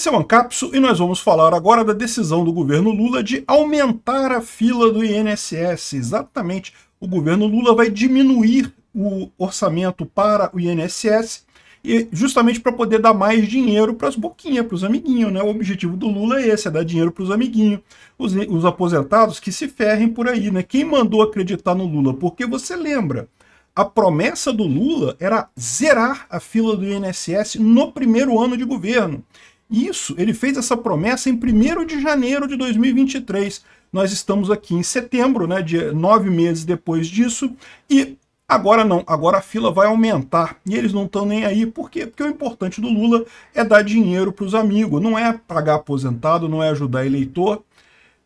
Esse é o Ancapsu e nós vamos falar agora da decisão do governo Lula de aumentar a fila do INSS. Exatamente, o governo Lula vai diminuir o orçamento para o INSS e justamente para poder dar mais dinheiro para as boquinhas, para os amiguinhos, né? O objetivo do Lula é esse, é dar dinheiro para os amiguinhos, os, os aposentados que se ferrem por aí, né? Quem mandou acreditar no Lula? Porque você lembra, a promessa do Lula era zerar a fila do INSS no primeiro ano de governo. Isso, ele fez essa promessa em 1 de janeiro de 2023. Nós estamos aqui em setembro, né, de nove meses depois disso, e agora não, agora a fila vai aumentar. E eles não estão nem aí, por quê? Porque o importante do Lula é dar dinheiro para os amigos, não é pagar aposentado, não é ajudar eleitor,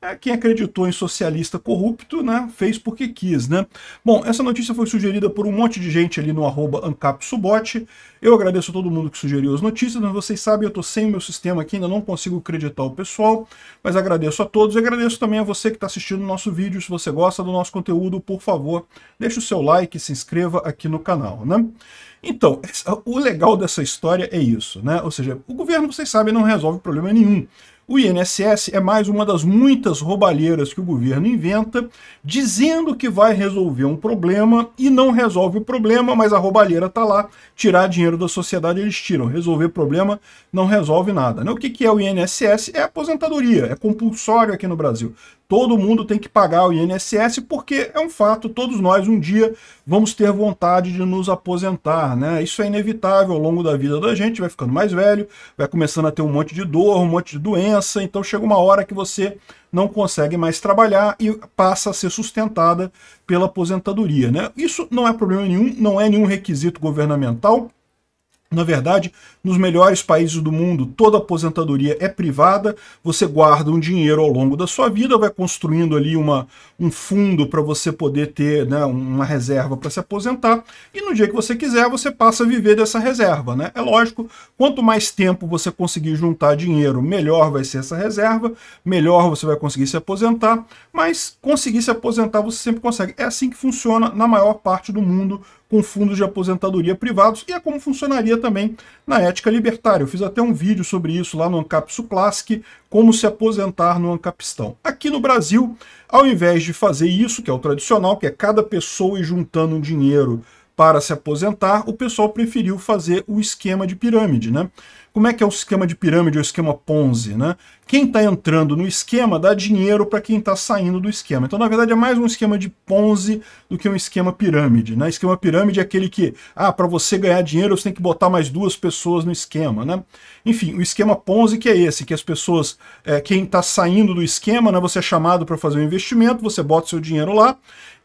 é, quem acreditou em socialista corrupto, né, fez porque quis, né? Bom, essa notícia foi sugerida por um monte de gente ali no arroba ancapsubote. Eu agradeço a todo mundo que sugeriu as notícias, mas vocês sabem, eu estou sem o meu sistema aqui, ainda não consigo acreditar o pessoal, mas agradeço a todos e agradeço também a você que está assistindo o nosso vídeo. Se você gosta do nosso conteúdo, por favor, deixe o seu like e se inscreva aqui no canal, né? Então, o legal dessa história é isso, né? Ou seja, o governo, vocês sabem, não resolve problema nenhum. O INSS é mais uma das muitas roubalheiras que o governo inventa, dizendo que vai resolver um problema e não resolve o problema, mas a roubalheira está lá. Tirar dinheiro da sociedade eles tiram, resolver problema não resolve nada. Né? O que, que é o INSS? É aposentadoria, é compulsório aqui no Brasil todo mundo tem que pagar o INSS, porque é um fato, todos nós um dia vamos ter vontade de nos aposentar, né? Isso é inevitável ao longo da vida da gente, vai ficando mais velho, vai começando a ter um monte de dor, um monte de doença, então chega uma hora que você não consegue mais trabalhar e passa a ser sustentada pela aposentadoria, né? Isso não é problema nenhum, não é nenhum requisito governamental, na verdade, nos melhores países do mundo, toda aposentadoria é privada, você guarda um dinheiro ao longo da sua vida, vai construindo ali uma, um fundo para você poder ter né, uma reserva para se aposentar, e no dia que você quiser, você passa a viver dessa reserva. Né? É lógico, quanto mais tempo você conseguir juntar dinheiro, melhor vai ser essa reserva, melhor você vai conseguir se aposentar, mas conseguir se aposentar você sempre consegue. É assim que funciona na maior parte do mundo com fundos de aposentadoria privados e é como funcionaria também na ética libertária. Eu fiz até um vídeo sobre isso lá no Ancapsu Classic, como se aposentar no Ancapistão. Aqui no Brasil, ao invés de fazer isso, que é o tradicional, que é cada pessoa ir juntando um dinheiro para se aposentar, o pessoal preferiu fazer o esquema de pirâmide, né? como é que é o esquema de pirâmide, o esquema Ponzi, né? Quem está entrando no esquema dá dinheiro para quem está saindo do esquema. Então, na verdade, é mais um esquema de Ponzi do que um esquema pirâmide, né? Esquema pirâmide é aquele que, ah, para você ganhar dinheiro, você tem que botar mais duas pessoas no esquema, né? Enfim, o esquema Ponzi que é esse, que as pessoas, é, quem está saindo do esquema, né? Você é chamado para fazer um investimento, você bota seu dinheiro lá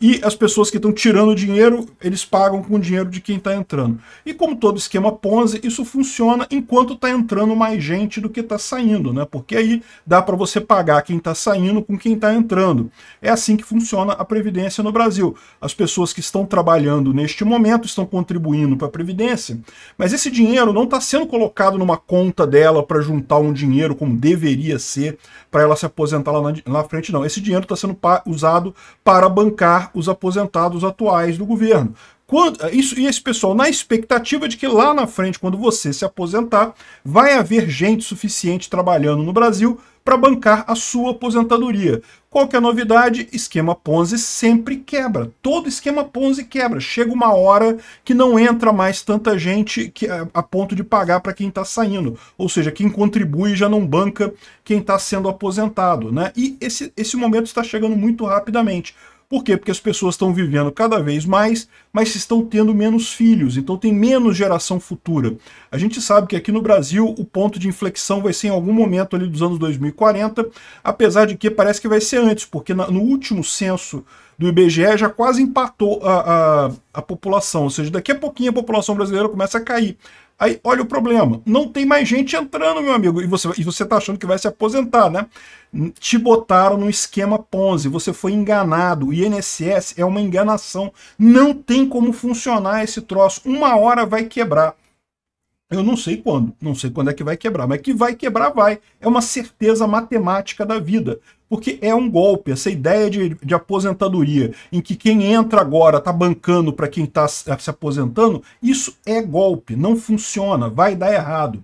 e as pessoas que estão tirando dinheiro, eles pagam com o dinheiro de quem está entrando. E como todo esquema Ponzi, isso funciona enquanto está entrando mais gente do que está saindo, né? Porque aí dá para você pagar quem está saindo com quem está entrando. É assim que funciona a Previdência no Brasil. As pessoas que estão trabalhando neste momento estão contribuindo para a Previdência, mas esse dinheiro não está sendo colocado numa conta dela para juntar um dinheiro como deveria ser para ela se aposentar lá na, na frente, não. Esse dinheiro está sendo pa usado para bancar os aposentados atuais do governo. Quando, é, isso, e esse pessoal, na expectativa de que lá na frente, quando você se aposentar, vai haver gente suficiente trabalhando no Brasil para bancar a sua aposentadoria. Qual que é a novidade? Esquema Ponzi sempre quebra. Todo esquema Ponzi quebra. Chega uma hora que não entra mais tanta gente que, é, a ponto de pagar para quem está saindo. Ou seja, quem contribui já não banca quem está sendo aposentado. Né? E esse, esse momento está chegando muito rapidamente. Por quê? Porque as pessoas estão vivendo cada vez mais, mas estão tendo menos filhos, então tem menos geração futura. A gente sabe que aqui no Brasil o ponto de inflexão vai ser em algum momento ali dos anos 2040, apesar de que parece que vai ser antes, porque no último censo do IBGE já quase empatou a, a, a população, ou seja, daqui a pouquinho a população brasileira começa a cair. Aí, olha o problema, não tem mais gente entrando, meu amigo, e você e você tá achando que vai se aposentar, né? Te botaram num esquema Ponzi, você foi enganado. O INSS é uma enganação, não tem como funcionar esse troço. Uma hora vai quebrar. Eu não sei quando, não sei quando é que vai quebrar, mas que vai quebrar vai. É uma certeza matemática da vida porque é um golpe. Essa ideia de, de aposentadoria, em que quem entra agora está bancando para quem está se aposentando, isso é golpe, não funciona, vai dar errado.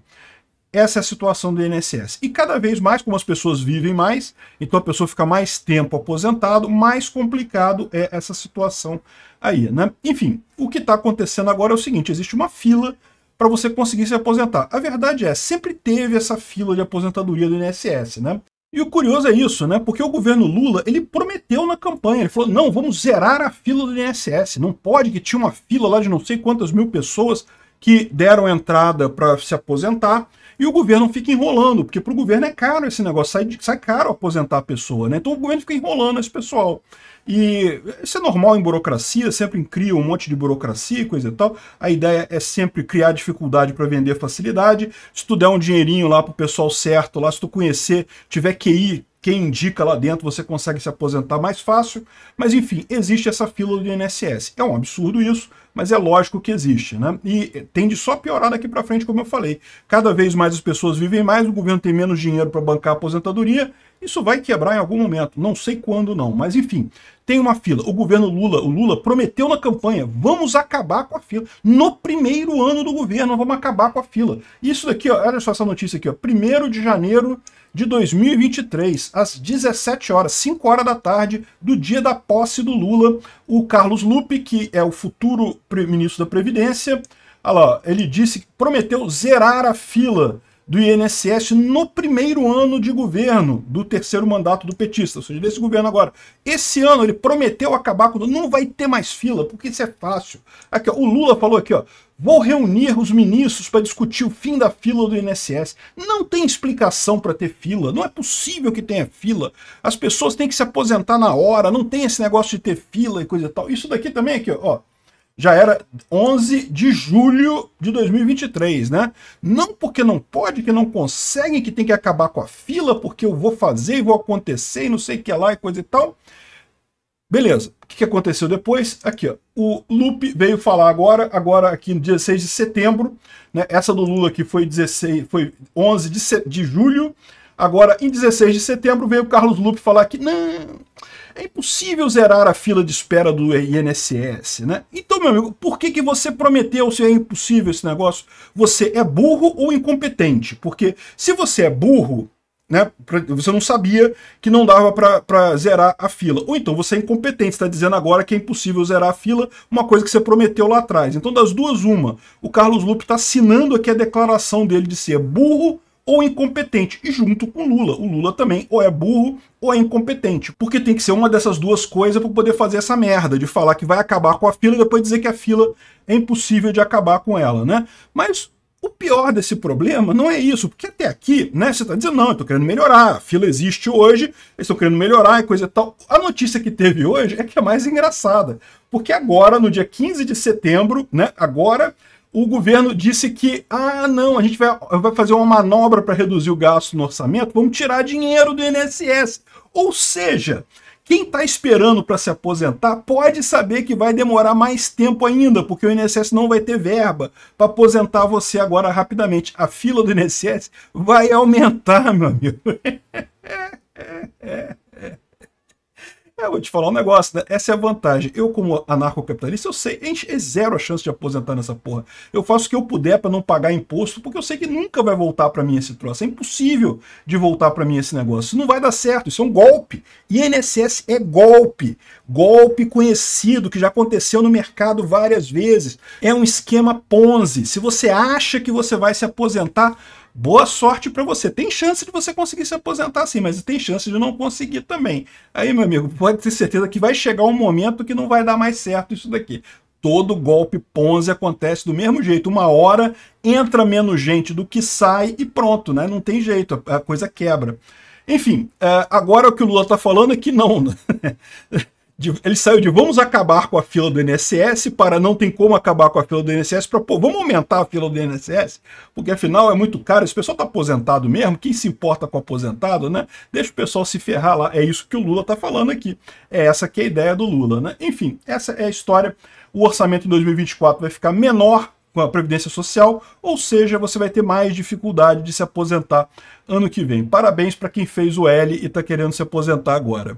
Essa é a situação do INSS. E cada vez mais, como as pessoas vivem mais, então a pessoa fica mais tempo aposentado, mais complicado é essa situação aí, né? Enfim, o que está acontecendo agora é o seguinte, existe uma fila para você conseguir se aposentar. A verdade é, sempre teve essa fila de aposentadoria do INSS, né? E o curioso é isso, né? Porque o governo Lula, ele prometeu na campanha, ele falou, não, vamos zerar a fila do INSS, não pode que tinha uma fila lá de não sei quantas mil pessoas que deram entrada para se aposentar e o governo fica enrolando, porque para o governo é caro esse negócio, sai, sai caro aposentar a pessoa, né? Então o governo fica enrolando esse pessoal. E isso é normal em burocracia, sempre cria um monte de burocracia e coisa e tal. A ideia é sempre criar dificuldade para vender facilidade. Se tu der um dinheirinho lá pro pessoal certo, lá se tu conhecer, tiver que ir quem indica lá dentro, você consegue se aposentar mais fácil. Mas enfim, existe essa fila do INSS. É um absurdo isso, mas é lógico que existe, né? E tende só a piorar daqui para frente, como eu falei. Cada vez mais as pessoas vivem mais, o governo tem menos dinheiro para bancar a aposentadoria. Isso vai quebrar em algum momento, não sei quando não, mas enfim, tem uma fila. O governo Lula, o Lula prometeu na campanha, vamos acabar com a fila. No primeiro ano do governo, vamos acabar com a fila. Isso daqui, ó, olha só essa notícia aqui, ó, 1 de janeiro de 2023, às 17 horas, 5 horas da tarde, do dia da posse do Lula. O Carlos Lupe, que é o futuro ministro da Previdência, olha lá, ele disse, prometeu zerar a fila do INSS no primeiro ano de governo do terceiro mandato do petista, ou seja, desse governo agora. Esse ano ele prometeu acabar com... Não vai ter mais fila, porque isso é fácil. Aqui, ó, o Lula falou aqui, ó, vou reunir os ministros para discutir o fim da fila do INSS. Não tem explicação para ter fila, não é possível que tenha fila. As pessoas têm que se aposentar na hora, não tem esse negócio de ter fila e coisa e tal. Isso daqui também aqui, ó já era 11 de julho de 2023, né? Não porque não pode, que não conseguem, que tem que acabar com a fila, porque eu vou fazer e vou acontecer e não sei o que lá e coisa e tal. Beleza. O que aconteceu depois? Aqui, ó. O Lupe veio falar agora, agora aqui no 16 de setembro, né? Essa do Lula aqui foi 16, foi 11 de, de julho. Agora, em 16 de setembro, veio o Carlos Lupe falar que não é impossível zerar a fila de espera do INSS, né? Então, meu amigo, por que, que você prometeu se é impossível esse negócio? Você é burro ou incompetente? Porque se você é burro, né, você não sabia que não dava para zerar a fila. Ou então você é incompetente, está dizendo agora que é impossível zerar a fila, uma coisa que você prometeu lá atrás. Então, das duas, uma. O Carlos Lupe está assinando aqui a declaração dele de ser burro ou incompetente. E junto com Lula. O Lula também ou é burro ou é incompetente. Porque tem que ser uma dessas duas coisas para poder fazer essa merda de falar que vai acabar com a fila e depois dizer que a fila é impossível de acabar com ela, né? Mas o pior desse problema não é isso, porque até aqui, né, você está dizendo, não, eu estou querendo melhorar, a fila existe hoje, eles estão querendo melhorar e coisa e tal. A notícia que teve hoje é que é mais engraçada, porque agora, no dia 15 de setembro, né, agora o governo disse que, ah, não, a gente vai, vai fazer uma manobra para reduzir o gasto no orçamento, vamos tirar dinheiro do INSS. Ou seja, quem está esperando para se aposentar pode saber que vai demorar mais tempo ainda, porque o INSS não vai ter verba para aposentar você agora rapidamente. A fila do INSS vai aumentar, meu amigo. É, eu vou te falar um negócio, né? Essa é a vantagem. Eu, como anarcocapitalista, eu sei, é zero a chance de aposentar nessa porra. Eu faço o que eu puder para não pagar imposto, porque eu sei que nunca vai voltar para mim esse troço. É impossível de voltar para mim esse negócio. Isso não vai dar certo, isso é um golpe. INSS é golpe. Golpe conhecido, que já aconteceu no mercado várias vezes. É um esquema Ponzi. Se você acha que você vai se aposentar, boa sorte para você. Tem chance de você conseguir se aposentar sim, mas tem chance de não conseguir também. Aí, meu amigo, pode ter certeza que vai chegar um momento que não vai dar mais certo isso daqui. Todo golpe Ponzi acontece do mesmo jeito. Uma hora entra menos gente do que sai e pronto, né? Não tem jeito, a coisa quebra. Enfim, é, agora o que o Lula está falando é que não. Né? de, ele saiu de vamos acabar com a fila do INSS para não tem como acabar com a fila do INSS para pô, vamos aumentar a fila do INSS, porque afinal é muito caro, esse pessoal está aposentado mesmo, quem se importa com aposentado, né? Deixa o pessoal se ferrar lá. É isso que o Lula está falando aqui. É essa que é a ideia do Lula, né? Enfim, essa é a história. O orçamento em 2024 vai ficar menor com a Previdência Social, ou seja, você vai ter mais dificuldade de se aposentar ano que vem. Parabéns para quem fez o L e está querendo se aposentar agora.